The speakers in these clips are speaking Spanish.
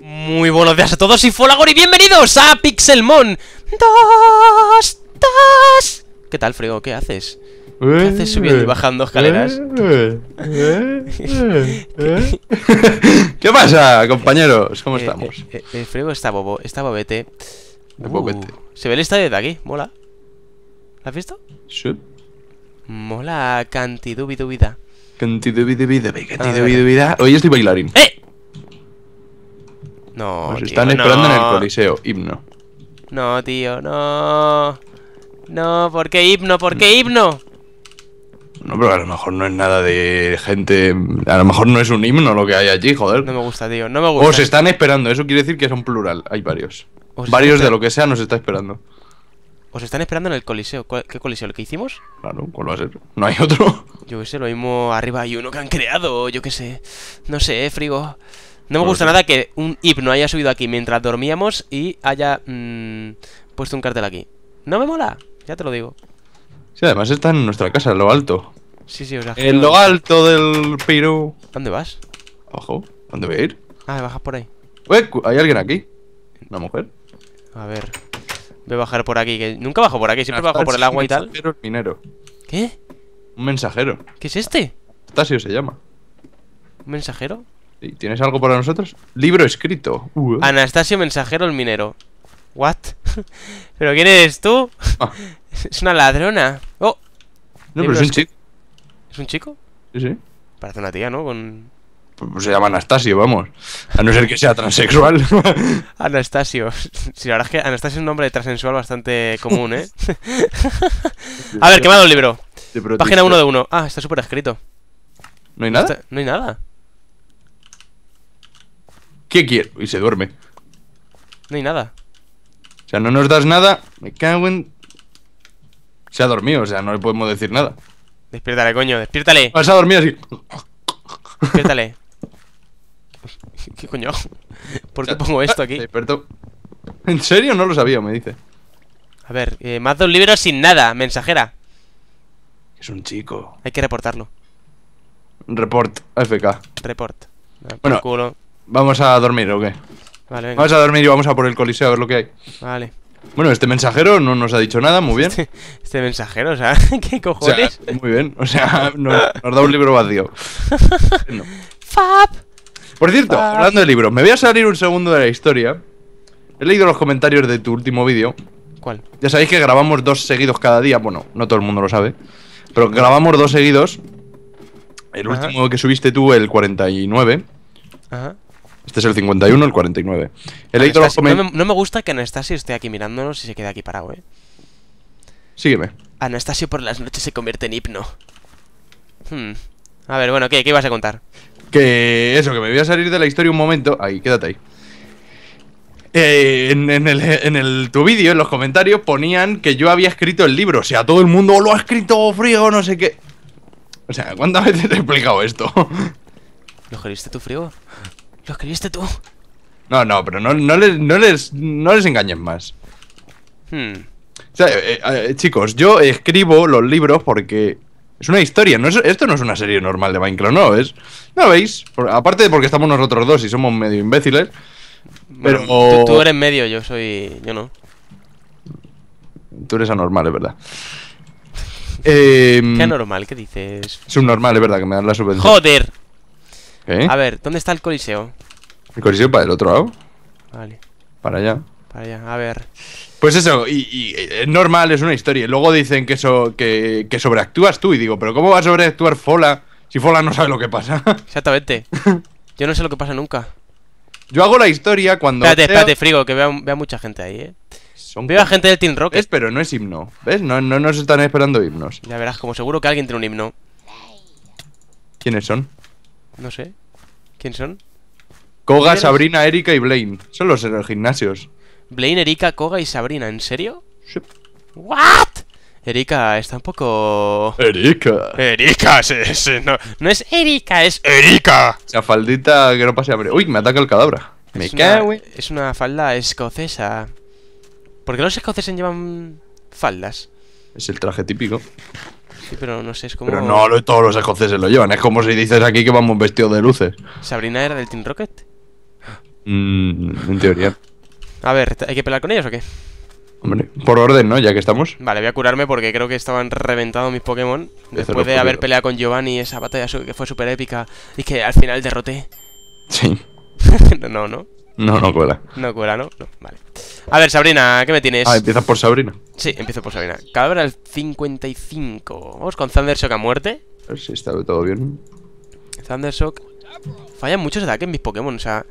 Muy buenos días a todos y Folagor y bienvenidos a Pixelmon Dos, dos. ¿Qué tal, Frego? ¿Qué haces? ¿Qué eh, haces subiendo y eh, bajando escaleras? Eh, ¿Qué pasa, compañeros? ¿Cómo estamos? El Frego está bobo, está bobete. Uh, se ve el estadio de aquí, mola. ¿La has visto? Sí. Mola cantidubidubida. Cantidubidubida, cantidubidubida. Ah, Hoy estoy bailarín. ¡Eh! No. Nos están esperando en el Coliseo. Himno. No, tío, no. No, ¿por qué himno? ¿Por qué himno? No, pero a lo mejor no es nada de gente. A lo mejor no es un himno lo que hay allí, joder. No me gusta, tío, no me gusta. O están esperando, eso quiere decir que es un plural. Hay varios. varios de lo que sea nos está esperando. Os están esperando en el coliseo. ¿Qué coliseo? ¿El que hicimos? Claro, ¿cuál va a ser? ¿No hay otro? Yo qué sé, lo mismo arriba hay uno que han creado, yo qué sé. No sé, frigo. No me pues gusta nada que un hipno haya subido aquí mientras dormíamos y haya mm, puesto un cartel aquí. No me mola, ya te lo digo. Sí, además está en nuestra casa, en lo alto. Sí, sí, En lo alto del Perú. ¿Dónde vas? Abajo. ¿Dónde voy a ir? Ah, bajas por ahí. ¿Hay alguien aquí? ¿Una mujer? A ver. Voy a bajar por aquí, nunca bajo por aquí, siempre bajo por el agua y tal. Un minero. ¿Qué? Un mensajero. ¿Qué es este? Tasio se llama. ¿Un mensajero? ¿Tienes algo para nosotros? Libro escrito. Anastasio Mensajero el Minero. ¿What? ¿Pero quién eres tú? Ah. Es una ladrona. ¡Oh! No, pero es un chico. ¿Es un chico? Sí, sí. Parece una tía, ¿no? Pues, pues se llama Anastasio, vamos. A no ser que sea transexual. Anastasio. Sí, la verdad es que Anastasio es un nombre transensual bastante común, ¿eh? A ver, ¿qué el libro? Página 1 de 1. Ah, está súper escrito. ¿No hay nada? no hay nada. ¿Qué quiero? Y se duerme. No hay nada. O sea, no nos das nada. Me cago en. Se ha dormido, o sea, no le podemos decir nada. Despiértale, coño, despiértale. Ah, se ha dormido así. Despiértale. ¿Qué coño? ¿Por qué pongo esto aquí? Despertó. Eh, ¿En serio? No lo sabía, me dice. A ver, eh, más de un libro sin nada, mensajera. Es un chico. Hay que reportarlo. Report, AFK. Report. Bueno, culo. ¿Vamos a dormir o qué? Vale, Vamos a dormir y vamos a por el coliseo a ver lo que hay. Vale. Bueno, este mensajero no nos ha dicho nada, muy bien. Este, este mensajero, o sea, ¿qué cojones? muy bien, o sea, nos, da un libro vacío. Fab. Por cierto, hablando de libros, me voy a salir un segundo de la historia. He leído los comentarios de tu último vídeo. ¿Cuál? Ya sabéis que grabamos dos seguidos cada día, bueno, no todo el mundo lo sabe, pero grabamos dos seguidos. El último que subiste tú, el 49. Ajá. Este es el 51, el 49. no, me, gusta que Anastasio esté aquí mirándonos y se quede aquí parado, ¿eh? Sígueme. Anastasio por las noches se convierte en hipno. Hmm. A ver, bueno, ¿qué, ¿qué ibas a contar? Que eso, que me voy a salir de la historia un momento. Ahí, quédate ahí. Eh, en, el, en tu vídeo, en los comentarios, ponían que yo había escrito el libro. O sea, todo el mundo lo ha escrito frío, no sé qué. O sea, ¿cuántas veces te he explicado esto? ¿Lo escribiste tú frío? ¿Lo escribiste tú? No, no, pero no, les, no, les, engañes más. Hmm. O sea, eh, eh, eh, chicos, yo escribo los libros porque es una historia. No esto no es una serie normal de Minecraft, no es. ¿No veis? aparte de porque estamos nosotros dos y somos medio imbéciles. Pero. tú, eres medio, yo soy. Yo no. Tú eres anormal, es verdad. Em, ¿Qué anormal? ¿Qué dices? Subnormal, es verdad, que me dan la subvención. ¡Joder! A ver, ¿dónde está el coliseo? ¿El coliseo para el otro lado? Vale. Para allá. Para allá, a ver. Pues eso, y, eh, es normal, es una historia. Luego dicen que, eso, que, que, sobreactúas tú y digo, pero ¿cómo va a sobreactuar Fola si Fola no sabe lo que pasa? Exactamente. Yo no sé lo que pasa nunca. Yo hago la historia cuando... Espérate, espérate, frigo, que vea, mucha gente ahí, ¿eh? Son Veo a gente del Team Rocket. Es, pero no es himno. ¿Ves? No, no nos están esperando himnos. Ya verás, como seguro que alguien tiene un himno. ¿Quiénes son? No sé. ¿Quién son? Koga, Sabrina, Erika y Blaine. Son los en gimnasios. Blaine, Erika, Koga y Sabrina, ¿en serio? Sí. ¿What? Erika está un poco. Erika. Erika, sí, no, es Erika, es Erika. La faldita que no pase a abrir. Uy, me ataca el cadabra. Me cae, Es una falda escocesa. ¿Por qué los escoceses llevan faldas? Es el traje típico pero no sé, es como. Pero no, lo- todos los escoceses lo llevan. Es como si dices aquí que vamos vestidos de luces. ¿Sabrina era del Team Rocket? mmm en teoría. A ver, ¿hay que pelear con ellos o qué? Hombre, por orden, ¿no? Ya que estamos. Vale, voy a curarme porque creo que estaban reventados mis Pokémon. Después de haber peleado con Giovanni, esa batalla que fue súper épica. Y que al final derroté. Sí. no, no, no. No, cuela. No cuela, ¿no? No, Vale. A ver, Sabrina, ¿qué me tienes? Ah, empiezas por Sabrina. Sí, empiezo por Sabina. Cabra el 55. Vamos con Thundershock a muerte. A ver si está todo bien. Thundershock. Fallan muchos ataques en mis Pokémon, o sea...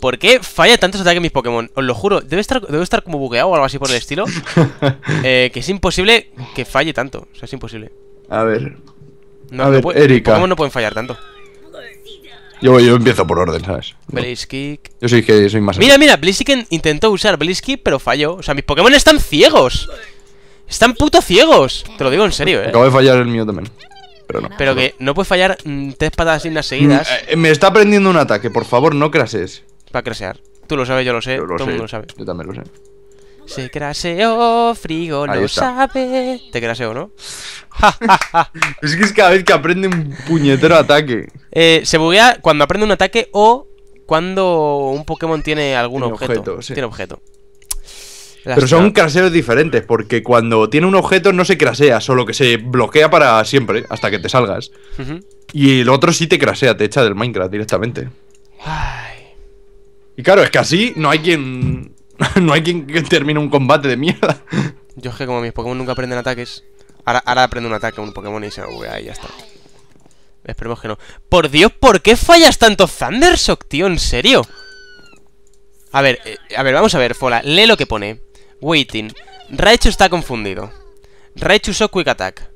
¿Por qué falla tantos ataques mis Pokémon? Os lo juro, debe estar, debe estar como bugueado o algo así por el estilo. Eh, que es imposible que falle tanto. O sea, es imposible. A ver. No, a Erika. Pokémon no pueden fallar tanto. Yo, empiezo por orden, ¿sabes? Blaze Yo soy que soy más. Mira, mira, Kick... intentó usar Kick, pero falló. O sea, mis Pokémon están ciegos. Están puto ciegos. Te lo digo en serio, eh. Acabo de fallar el mío también. Pero no. Pero que no puedes fallar mm, tres patadas las seguidas. Mm, eh, eh, me está prendiendo un ataque, por favor, no crases. Va a crasear. Tú lo sabes, yo lo sé, todo el mundo lo sabe. Yo también lo sé. Se craseó, frigo lo sabe. Te craseo, ¿no? es que es cada vez que aprende un puñetero ataque. Eh, se buguea cuando aprende un ataque o cuando un Pokémon tiene algún objeto. Tiene objeto. Pero son craseos diferentes, porque cuando tiene un objeto no se crasea, solo que se bloquea para siempre, hasta que te salgas. Y el otro sí te crasea, te echa del Minecraft directamente. Y claro, es que así no hay quien no hay quien termine un combate de mierda. Yo es que como mis Pokémon nunca aprenden ataques. Ahora, ahora aprende un ataque a un Pokémon y se ahí ya está. Esperemos que no. Por Dios, ¿por qué fallas tanto Thundershock, tío? ¿En serio? A ver, eh, a ver, vamos a ver, Fola. Lee lo que pone. Waiting. Raichu está confundido. Raichu usó Quick Attack.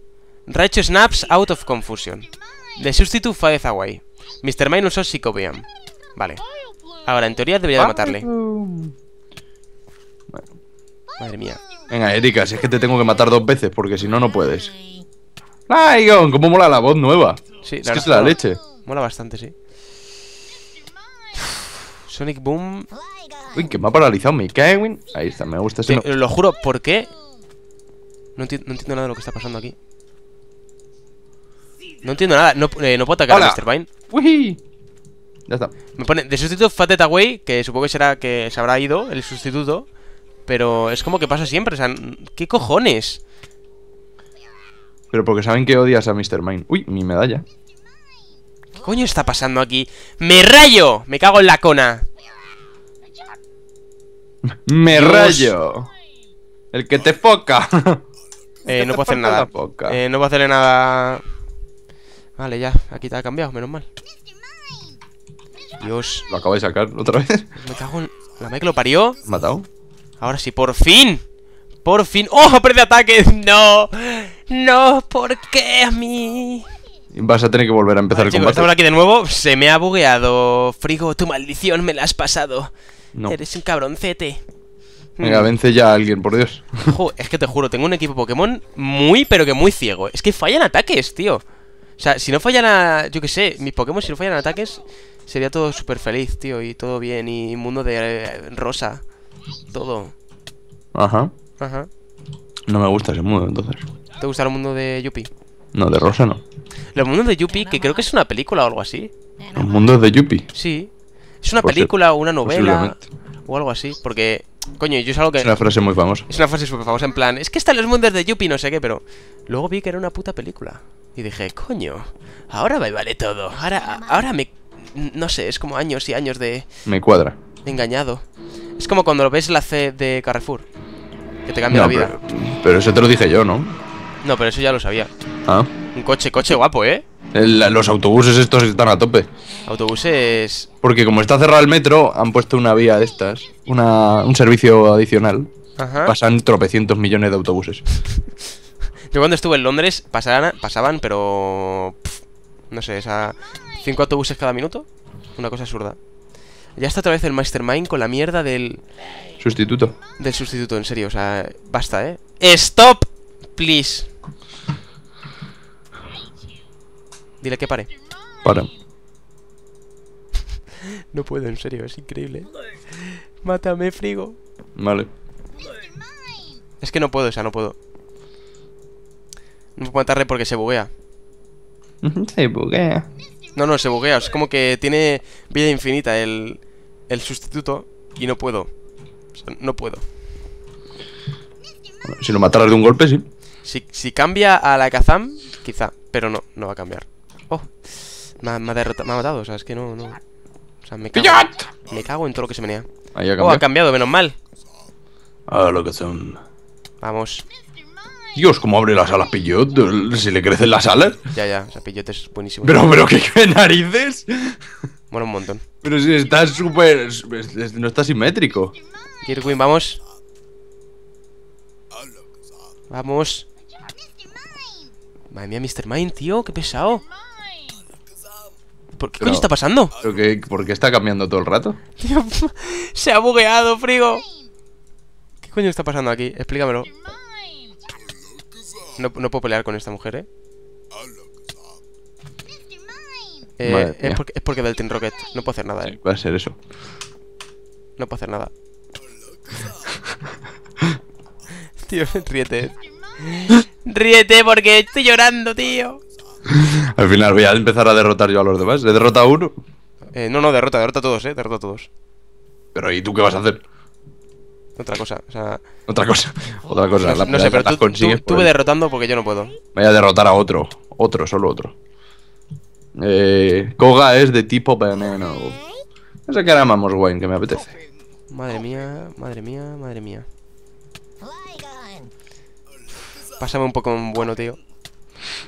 Raichu snaps out of confusion. The substitute fades away. Mr. Mine usó Psycho Vale. Ahora, en teoría debería matarle. Madre mía. Venga, Erika, si es que te tengo que matar dos veces, porque si no, no puedes. ¡Lion! ¿Cómo mola la voz nueva? Sí, es que es la leche. Mola bastante, sí. Sonic Boom. Uy, que me ha paralizado mi Kevin. Ahí está, me gusta ese. Lo juro, ¿por qué? No, entiendo nada de lo que está pasando aquí. No entiendo nada. No, eh, no puedo atacar a Mr. Vine. ¡Uy! Ya está. Me pone de sustituto Fatet Away, que supongo que será que se habrá ido el sustituto. Pero es como que pasa siempre, o sea, ¿qué cojones? Pero porque saben que odias a Mr. Mine. Uy, mi medalla. ¿Qué coño está pasando aquí? ¡Me rayo! Me cago en la cona. ¡Me rayo! El que te foca. eh, no puedo hacer nada. Eh, no puedo hacerle nada. Vale, ya. Aquí te ha cambiado, menos mal. Dios. Lo acabo de sacar otra vez. Me cago en. La madre lo parió. ¿Matado? Ahora sí, por fin. Por fin. ¡Oh, pierde ataques! ¡No! ¡No! ¿Por qué a mí? Vas a tener que volver a empezar el combate. aquí de nuevo. Se me ha bugueado. Frigo, tu maldición me la has pasado. No. Eres un cabroncete. Venga, mm. vence ya a alguien, por Dios. es que te juro, tengo un equipo Pokémon muy, pero que muy ciego. Es que fallan ataques, tío. O sea, si no fallan a... Yo qué sé, mis Pokémon, si no fallan ataques, sería todo súper feliz, tío. Y todo bien, y mundo de eh, rosa todo. Ajá. Ajá. No me gusta ese mundo, entonces. ¿Te gusta el mundo de Yuppie? No, de Rosa no. El mundo de Yuppie, que creo que es una película o algo así. ¿El mundo de Yuppie? Sí. Es una pues película o una novela o algo así, porque... Coño, yo es algo que... Es una frase muy famosa. Es una frase súper famosa, en plan, es que están los mundos de Yuppie, no sé qué, pero... Luego vi que era una puta película. Y dije, coño, ahora me vale todo. Ahora, ahora me... No sé, es como años y años de... Me cuadra engañado. Es como cuando lo ves la C de Carrefour. Que te cambia la vida. Pero, eso te lo dije yo, ¿no? No, pero eso ya lo sabía. Ah. Un coche, coche guapo, ¿eh? los autobuses estos están a tope. Autobuses. Porque como está cerrado el metro, han puesto una vía de estas. Una, un servicio adicional. Pasan tropecientos millones de autobuses. yo cuando estuve en Londres pasaban, pero. no sé, esa. ¿Cinco autobuses cada minuto? Una cosa absurda. Ya está otra vez el Mastermind con la mierda del... Sustituto. Del sustituto, en serio, o sea, basta, ¿eh? ¡Stop! Please. Dile que pare. Para. no puedo, en serio, es increíble. Mátame, frigo. Vale. Es que no puedo, o sea, no puedo. No puedo matarle porque se buguea. se buguea. No, no, se buguea. Es como que tiene vida infinita el, el sustituto y no puedo. O sea, no puedo. si lo mataras de un golpe, sí. Si, si cambia a la Kazam, quizá. Pero no, no va a cambiar. Oh, me, ha, derrotado, me ha matado. O sea, es que no, no. O sea, me cago, me cago en todo lo que se menea. Ahí ha Oh, ha cambiado, menos mal. A lo que son. Vamos. Dios, cómo abre las alas Pillot. Si le crecen las alas. Ya, ya. O sea, Pillot es buenísimo. Pero, pero, qué narices? Bueno, un montón. Pero si está súper... Pues, no está simétrico. Kirwin, vamos. Vamos. Madre mía, Mr. Mind, tío, qué pesado. ¿Por qué coño está pasando? ¿Por qué está cambiando todo el rato? se ha bugueado, frigo. ¿Qué coño está pasando aquí? Explícamelo. No, no puedo pelear con esta mujer, eh. Eh, es, porque, es, del Team Rocket no puedo hacer nada, eh. Va a ser eso. No puedo hacer nada. tío, ríete. ríete porque estoy llorando, tío. Al final voy a empezar a derrotar yo a los demás. ¿Le derrota a uno? Eh, no, no, derrota, derrota a todos, eh. Derrota a todos. Pero ¿y tú qué vas a hacer? Otra cosa, o sea... Otra cosa, otra cosa. No, sé, pero tú, pues. derrotando porque yo no puedo. Voy a derrotar a otro. Otro, solo otro. Eh, Koga es de tipo veneno. sé que hará Mamos Wayne, que me apetece. Madre mía, madre mía, madre mía. Pásame un Pokémon bueno, tío.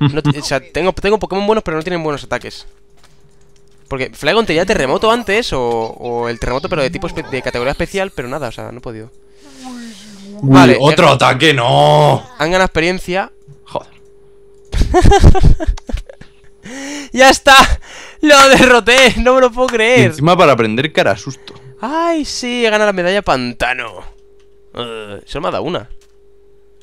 o sea, tengo, tengo Pokémon buenos, pero no tienen buenos ataques. Porque Flygon tenía terremoto antes, o, el terremoto, pero de tipo de categoría especial, pero nada, o sea, no he podido. vale, otro eh, ataque, no. Han ganado experiencia. Joder. ¡Ya está! ¡Lo derroté! ¡No me lo puedo creer! encima para aprender cara susto. ¡Ay, sí! He ganado la medalla pantano. Eh, Se me ha dado una.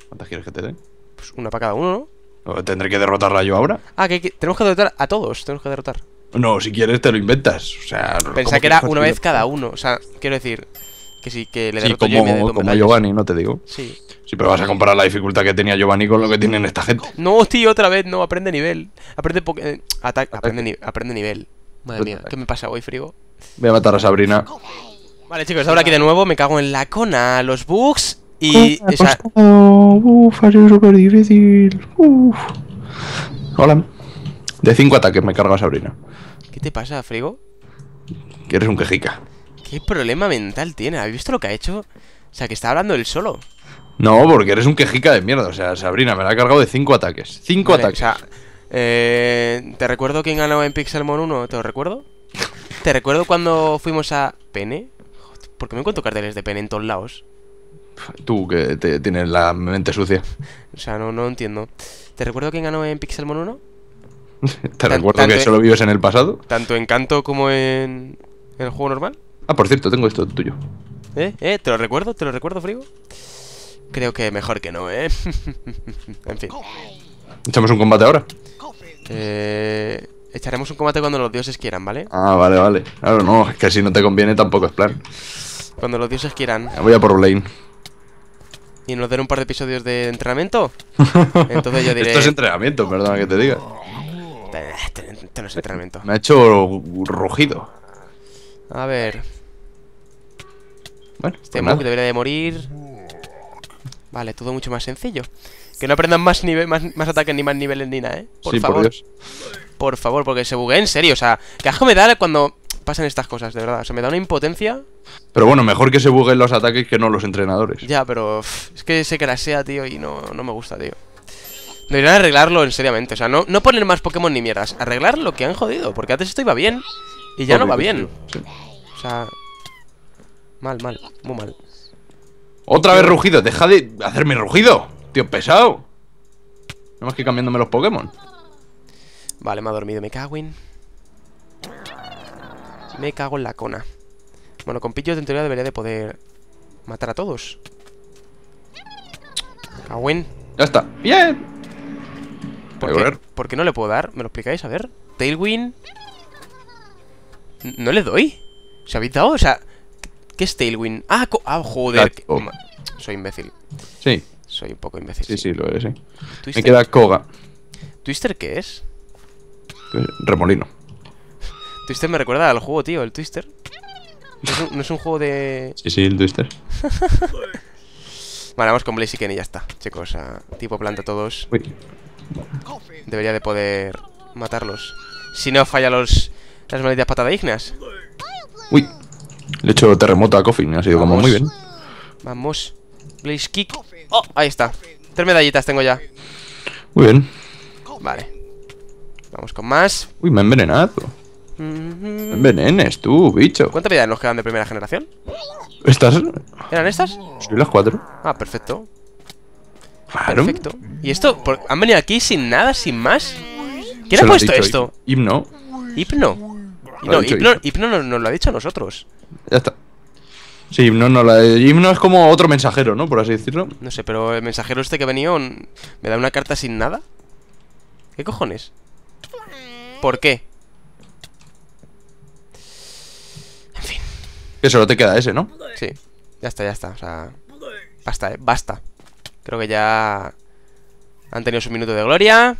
¿Cuántas quieres que te den? Pues una para cada uno, ¿no? Tendré que derrotarla yo ahora. Ah, que, tenemos que derrotar a todos. Tenemos que derrotar. No, si quieres te lo inventas. O sea, Pensé que era una vez cada uno. O sea, quiero decir, que sí que le sí, como, como Giovanni, no te digo. Sí. Sí, pero vas a comparar la dificultad que tenía Giovanni con lo que tienen esta gente. No, tío, otra vez, no, aprende nivel. Aprende eh, aprende, aprende, nivel. Madre mía, ¿qué me pasa hoy, frigo? Voy a matar a Sabrina. Vale, chicos, ahora aquí de nuevo me cago en la cona, los bugs y... Uf, esa... Pues uf ha sido súper difícil. Uf. Hola. De cinco ataques me carga Sabrina. ¿Qué te pasa, frigo? Que eres un quejica. ¿Qué problema mental tiene? ¿Habéis visto lo que ha hecho? O sea, que está hablando él solo. No, porque eres un quejica de mierda. O sea, Sabrina me la ha cargado de cinco ataques. Cinco ataques. O sea, eh, ¿te recuerdo quién ganó en Pixelmon 1? ¿Te lo recuerdo? ¿Te recuerdo cuando fuimos a Pene? Porque ¿Por qué me encuentro carteles de Pene en todos lados? Tú que te tienes la mente sucia. O sea, no, no entiendo. ¿Te recuerdo quién ganó en Pixelmon 1? ¿Te recuerdo que solo vives en el pasado? Tanto en canto como en el juego normal. Ah, por cierto, tengo esto tuyo. ¿Eh? ¿Eh? ¿Te lo recuerdo? ¿Te lo recuerdo, Frigo? Creo que mejor que no, ¿eh? en fin. ¿Echamos un combate ahora? Eh... Echaremos un combate cuando los dioses quieran, ¿vale? Ah, vale, vale. Claro, no, es que si no te conviene tampoco es plan. Cuando los dioses quieran. Voy a por Blaine. ¿Y nos den un par de episodios de entrenamiento? Entonces yo diré... Esto es entrenamiento, perdona que te diga. Eh, esto no es entrenamiento. Me ha hecho rugido. A ver este pues debería de morir. Vale, todo mucho más sencillo. Que no aprendan más, nivel, más, más ataques ni más niveles ni nada, ¿eh? Por favor. Por, favor, porque se bugue en serio. O sea, que asco me da cuando pasan estas cosas, de verdad. O sea, me da una impotencia. Pero bueno, mejor que se buguen los ataques que no los entrenadores. Ya, pero es que se crasea, tío, y no, no me gusta, tío. Deberían arreglarlo en seriamente. O sea, no, poner más Pokémon ni mierdas. Arreglar lo que han jodido. Porque antes esto iba bien. Y ya no va pues bien. O sea, Mal, mal, muy mal. Otra vez rugido, deja de hacerme rugido, tío pesado. No más que cambiándome los Pokémon. Vale, me ha dormido, me cago en. Me cago en la cona. Bueno, con pillo de teoría debería de poder matar a todos. en... Ya está. Bien. ¿Por qué? ¿Por qué, no le puedo dar? ¿Me lo explicáis? A ver. Tailwind. No le doy. ¿Se habéis dado? O sea, ¿Qué es Tailwind? Ah, ah joder. Soy imbécil. Sí. Soy un poco imbécil. Sí, sí, lo eres, sí. Me queda Koga. ¿Twister qué es? Remolino. Twister me recuerda al juego, tío, el Twister. No es un, juego de. Sí, sí, el Twister. vale, vamos con Blaze y ya está, chicos. tipo planta todos. Debería de poder matarlos. Si no falla los las malditas patadas dignas. Uy. Le he hecho terremoto a coffin ha sido como muy bien. Vamos. Blaze Kick. Oh, ahí está. Tres medallitas tengo ya. Muy bien. Vale. Vamos con más. Uy, me he envenenado. Mm-hmm. Me envenenes tú, bicho. ¿Cuántas vida nos quedan de primera generación? ¿Estas? ¿Eran estas? Sí, las cuatro. Ah, perfecto. Perfecto. ¿Y esto? ¿Han venido aquí sin nada, sin más? ¿Quién ha puesto esto? Hipno. Hipno. No, hipno, hipno nos lo ha dicho a nosotros. Ya está. Sí, no, no, la de himno es como otro mensajero, ¿no? Por así decirlo. No sé, pero el mensajero este que venía me da una carta sin nada. ¿Qué cojones? ¿Por qué? En fin. Que solo te queda ese, ¿no? Sí. Ya está, ya está. O sea. Basta, eh. Basta. Creo que ya. Han tenido su minuto de gloria.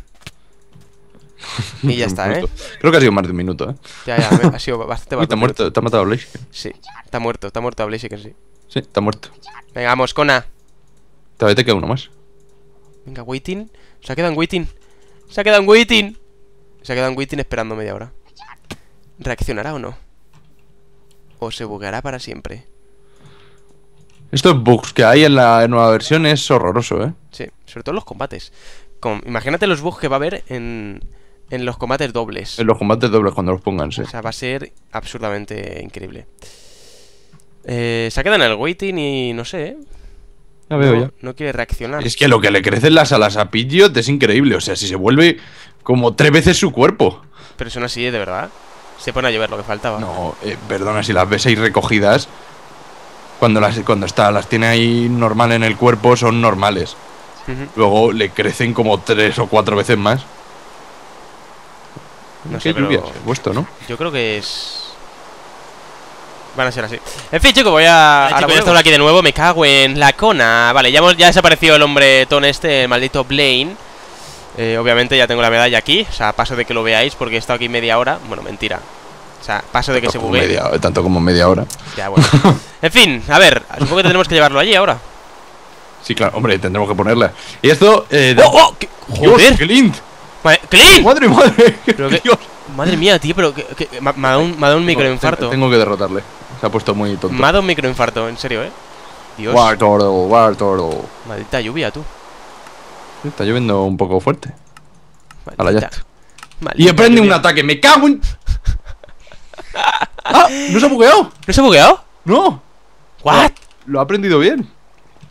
Y ya está, ¿eh? Creo que ha sido más de un minuto, ¿eh? Ya, ya, ha sido bastante bastante te muerto, te matado a Sí, está muerto, está muerto a que sí. Sí, está muerto. Venga, vamos, Kona. Todavía te queda uno más. Venga, waiting. Se ha quedado en waiting. Se ha quedado en waiting. Se ha quedado en waiting esperando media hora. ¿Reaccionará o no? ¿O se bugueará para siempre? Estos bugs que hay en la nueva versión es horroroso, ¿eh? Sí, sobre todo los combates. imagínate los bugs que va a haber en, en los combates dobles. En los combates dobles cuando los pongan, sí. O sea, va a ser absolutamente increíble. Eh, se ha quedado en el waiting y no sé, ¿eh? veo no, No quiere reaccionar. Es que lo que le crecen las alas a Pidgeot es increíble. O sea, si se vuelve como tres veces su cuerpo. Pero son así, ¿eh? de verdad. Se pone a llover lo que faltaba. No, perdona, si las ves ahí recogidas. Cuando las cuando está, las tiene ahí normal en el cuerpo, son normales. Luego le crecen como tres o cuatro veces más. No sé, pero... puesto, ¿no? Yo creo que es... Van a ser así. En fin, chicos, voy a... Ahora voy a estar aquí de nuevo. Me cago en la cona. Vale, ya, hemos... ya desaparecido el hombre ton este, el maldito Blaine. Eh, obviamente ya tengo la medalla aquí. O sea, paso de que lo veáis porque he estado aquí media hora. Bueno, mentira. O sea, paso de que se bugue. tanto como media hora. Ya, bueno. en fin, a ver, supongo que tendremos que llevarlo allí ahora. Sí, claro, hombre, tendremos que ponerla. Y esto. Eh, oh! oh ¡Joder! ¡Qué pues, madre, ¡Madre, madre! mía, tío, pero que, me, ha dado un, me, un, microinfarto. Tengo que derrotarle. Se ha puesto muy tonto. Me ha dado un microinfarto, en serio, ¿eh? Dios. War Maldita lluvia, tú. Está lloviendo un poco fuerte. Maldita. y emprende un ataque, me cago en. ¡Ah! ¡No se ha bugueado! ¿No se ha bugueado? ¡No! ¿What? Lo ha aprendido bien.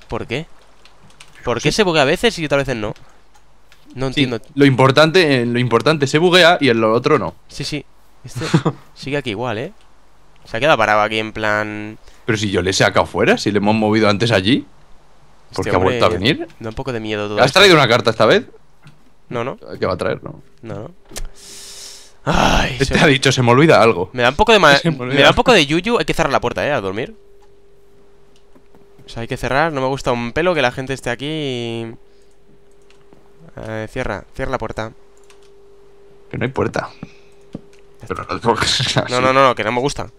¿Por qué? ¿Por qué se buguea a veces y otras veces no? No entiendo. Lo importante, eh, lo importante se buguea y en lo otro no. Sí, sí. Este sigue aquí igual, ¿eh? Se ha quedado parado aquí en plan. Pero si yo le sé acá fuera, si le hemos movido antes allí. Este porque qué ha vuelto a venir? Me Da un poco de miedo ¿Has traído una carta esta vez? No, no. ¿Qué va a traer? No, no. Ay, te este ha dicho, se me olvida algo. Me da un poco de me, da un poco de yuyu. Hay que cerrar la puerta, eh, a dormir. O sea, hay que cerrar. No me gusta un pelo que la gente esté aquí. Y... Eh, cierra, cierra la puerta. Que no hay puerta. no, no, no, no, que no me gusta.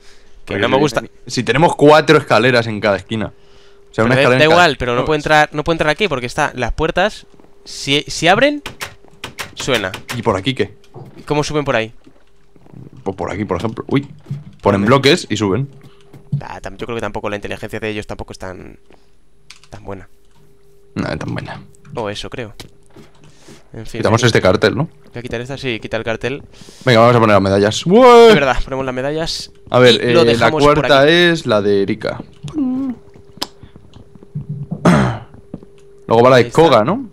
Que no me gusta. Si tenemos cuatro escaleras en cada esquina. O sea, una escalera igual, pero no, puede puedo entrar, no entrar aquí porque está las puertas. Si, abren, suena. ¿Y por aquí qué? ¿Cómo suben por ahí? Por, pues por aquí, por ejemplo. Uy. Ponen bloques y suben. Ah, yo creo que tampoco la inteligencia de ellos tampoco es tan. tan buena. No, es tan buena. O eso creo. Quitamos este cartel, ¿no? Voy a quitar esta, sí, quita el cartel. Venga, vamos a poner las medallas. Es verdad, ponemos las medallas. A ver, eh, la cuarta es la de Erika. Luego va la de Koga, ¿no?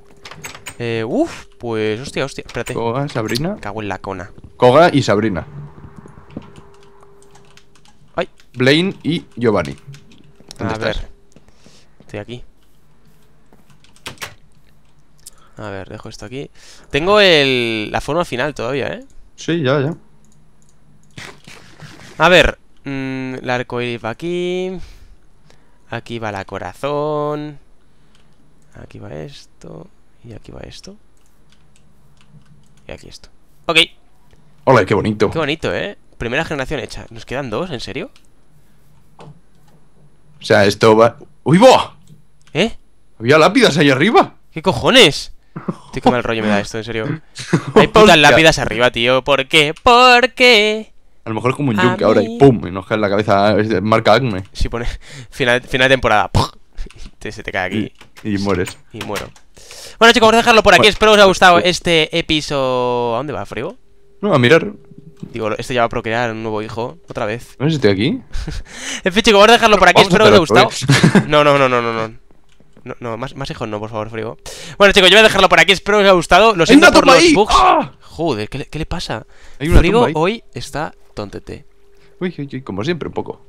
Eh, uf, pues hostia, hostia, espérate. Koga, Sabrina. Cago en la cona. Koga y Sabrina. Ay. Blaine y Giovanni. ¿Dónde estás? Estoy aquí. A ver, dejo esto aquí. Tengo el, la forma final todavía, ¿eh? Sí, ya, ya. A ver, mm, La arcoíris arco va aquí. Aquí va la corazón. Aquí va esto. Y aquí va esto. Y aquí esto. Ok. Hola, qué bonito. Qué bonito, ¿eh? Primera generación hecha. ¿Nos quedan dos? ¿En serio? O sea, esto va... ¡Uy, va! ¿Eh? Había lápidas ahí arriba. ¿Qué cojones? Estoy como el rollo me da esto, en serio. Hay putas lápidas arriba, tío. ¿Por qué? ¿Por qué? A lo mejor es como un yunque ahora y pum, y nos cae en la cabeza, marca Acme. Si pone final, final de temporada, se te cae aquí. Y, mueres. Y muero. Bueno, chicos, vamos a dejarlo por aquí. Espero Espero os haya gustado pues, este episodio. ¿A dónde va, Frigo? No, a mirar. Digo, este ya va a procrear un nuevo hijo, otra vez. No estoy aquí. en fin, chicos, vamos a dejarlo por aquí. Espero que os haya gustado. no, no, no, no, no. no no, no, más, más hijos no, por favor, frigo. Bueno, chicos, yo voy a dejarlo por aquí. Espero que os haya gustado. Lo siento por los ¡Ah! Joder, ¿qué le, pasa? frigo hoy está tontete. Uy, uy, uy, como siempre, un poco.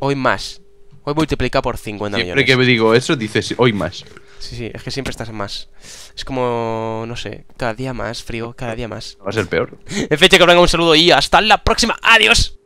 Hoy más. Hoy multiplica por 50 millones. Siempre que digo eso, dices hoy más. Sí, sí, es que siempre estás más. Es como, no sé, cada día más, frío, cada día más. Va a ser peor. En fin, que un saludo y hasta la próxima. ¡Adiós!